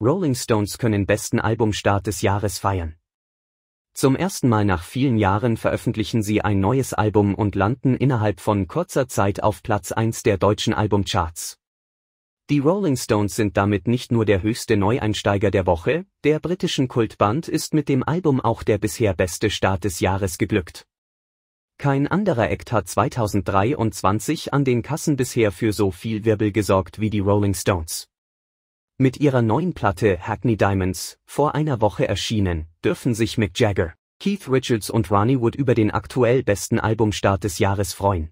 Rolling Stones können besten Albumstart des Jahres feiern. Zum ersten Mal nach vielen Jahren veröffentlichen sie ein neues Album und landen innerhalb von kurzer Zeit auf Platz 1 der deutschen Albumcharts. Die Rolling Stones sind damit nicht nur der höchste Neueinsteiger der Woche, der britischen Kultband ist mit dem Album auch der bisher beste Start des Jahres geglückt. Kein anderer Act hat 2023 an den Kassen bisher für so viel Wirbel gesorgt wie die Rolling Stones. Mit ihrer neuen Platte Hackney Diamonds, vor einer Woche erschienen, dürfen sich Mick Jagger, Keith Richards und Ronnie Wood über den aktuell besten Albumstart des Jahres freuen.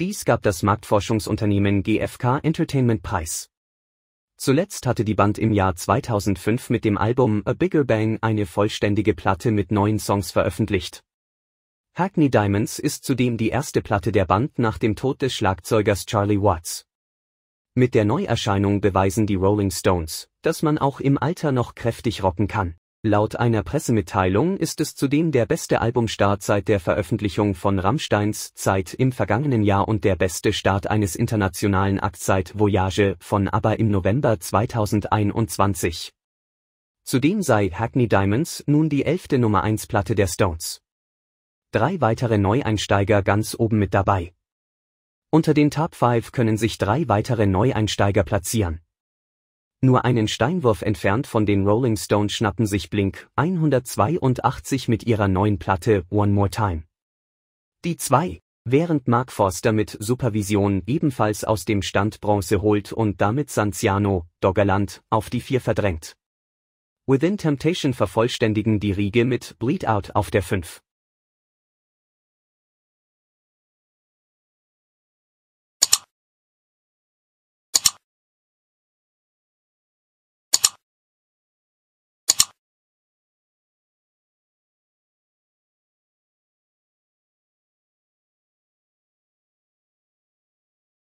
Dies gab das Marktforschungsunternehmen GfK Entertainment Preis. Zuletzt hatte die Band im Jahr 2005 mit dem Album A Bigger Bang eine vollständige Platte mit neun Songs veröffentlicht, Hackney Diamonds ist zudem die erste Platte der Band nach dem Tod des Schlagzeugers Charlie Watts. Mit der Neuerscheinung beweisen die Rolling Stones, dass man auch im Alter noch kräftig rocken kann. Laut einer Pressemitteilung ist es zudem der beste Albumstart seit der Veröffentlichung von Rammsteins Zeit im vergangenen Jahr und der beste Start eines internationalen Akts seit Voyage von ABBA im November 2021. Zudem sei Hackney Diamonds nun die elfte Nummer 1 Platte der Stones drei weitere Neueinsteiger ganz oben mit dabei. Unter den Top 5 können sich drei weitere Neueinsteiger platzieren. Nur einen Steinwurf entfernt von den Rolling Stones schnappen sich Blink 182 mit ihrer neuen Platte One More Time. Die zwei, während Mark Forster mit Supervision ebenfalls aus dem Stand Bronze holt und damit Sanziano, Doggerland, auf die vier verdrängt. Within Temptation vervollständigen die Riege mit Bleed Out auf der 5.